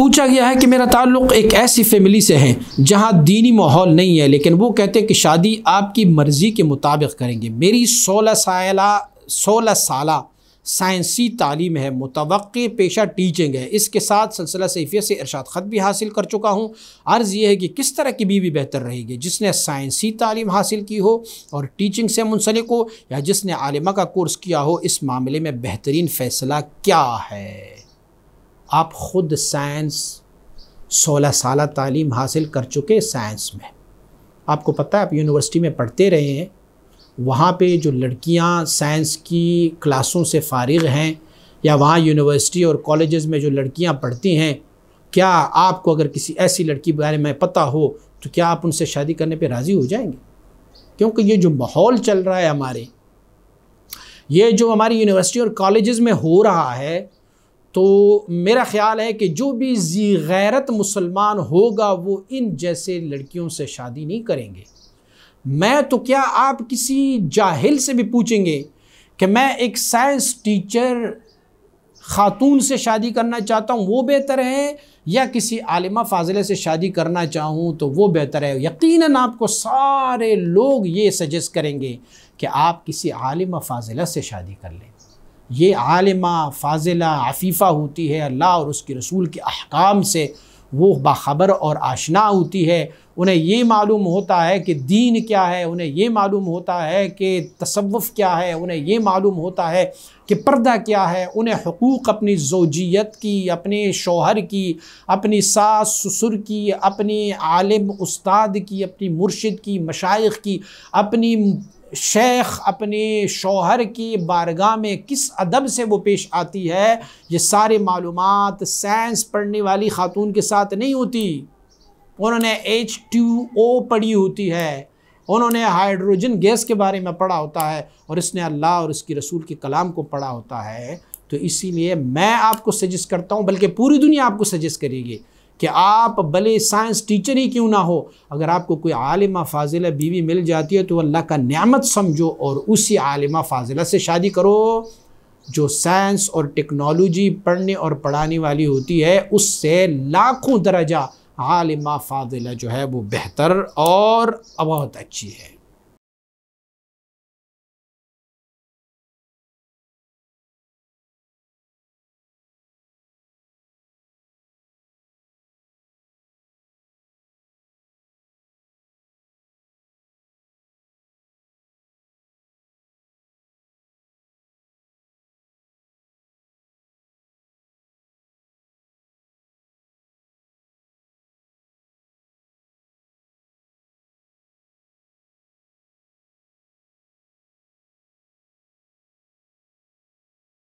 पूछा गया है कि मेरा ताल्लुक़ एक ऐसी फैमिली से है जहाँ दीनी माहौल नहीं है लेकिन वो कहते हैं कि शादी आपकी मर्ज़ी के मुताबिक करेंगे मेरी सोलह साल सोलह साल साइंसी तालीम है मुतव पेशा टीचिंग है इसके साथ सिलसिला सैफियत से इरशाद ख़त भी हासिल कर चुका हूँ अर्ज़ यह है कि किस तरह की बीवी बेहतर रहेगी जिसने साइंसी तालीम हासिल की हो और टीचिंग से मुनसलिक हो या जिसने आलिमा का कोर्स किया हो इस मामले में बेहतरीन फ़ैसला क्या है आप ख़ुद साइंस सोलह साल तालीम हासिल कर चुके साइंस में आपको पता है आप यूनिवर्सिटी में पढ़ते रहे हैं वहाँ पे जो लड़कियाँ साइंस की क्लासों से फारिग हैं या वहाँ यूनिवर्सिटी और कॉलेजेस में जो लड़कियाँ पढ़ती हैं क्या आपको अगर किसी ऐसी लड़की के बारे में पता हो तो क्या आप उनसे शादी करने पे राज़ी हो जाएंगे क्योंकि ये जो माहौल चल रहा है हमारे ये जो हमारी यूनिवर्सिटी और कॉलेजेस में हो रहा है तो मेरा ख़्याल है कि जो भी जी गैरत मुसलमान होगा वो इन जैसे लड़कियों से शादी नहीं करेंगे मैं तो क्या आप किसी जाहिल से भी पूछेंगे कि मैं एक साइंस टीचर ख़ातून से शादी करना चाहता हूँ वो बेहतर है या किसी आलिमा फाजिले से शादी करना चाहूँ तो वो बेहतर है यकीनन आपको सारे लोग ये सजेस्ट करेंगे कि आप किसी आलिमा फाजिला से शादी कर लें ये आलिमा फाजिला आफीफ़ा होती है अल्लाह और उसके रसूल के अहकाम से वो बाखबर और आशना होती है उन्हें ये मालूम होता है कि दीन क्या है उन्हें ये मालूम होता है कि तसवुफ़ क्या है उन्हें ये मालूम होता है कि पर्दा क्या है उन्हें हकूक़ अपनी जोजियत की अपने शोहर की अपनी सास ससुर की अपनी आलिम उस्ताद की अपनी मुर्शिद की मशाइ की अपनी शेख अपने शोहर की बारगाह में किस अदब से वो पेश आती है ये सारे मालूम साइंस पढ़ने वाली ख़ातून के साथ नहीं होती उन्होंने एच टू ओ पढ़ी होती है उन्होंने हाइड्रोजन गैस के बारे में पढ़ा होता है और इसने अल्लाह और इसकी रसूल के कलाम को पढ़ा होता है तो इसीलिए मैं आपको सजेस्ट करता हूँ बल्कि पूरी दुनिया आपको सजेस्ट करेगी कि आप भले साइंस टीचर ही क्यों ना हो अगर आपको कोई आलिमा फाजिला बीवी मिल जाती है तो अल्लाह का न्यामत समझो और उसी आलिमा फाजिला से शादी करो जो साइंस और टेक्नोलॉजी पढ़ने और पढ़ाने वाली होती है उससे लाखों दर्जा आलिमा फाजिला जो है वो बेहतर और बहुत अच्छी है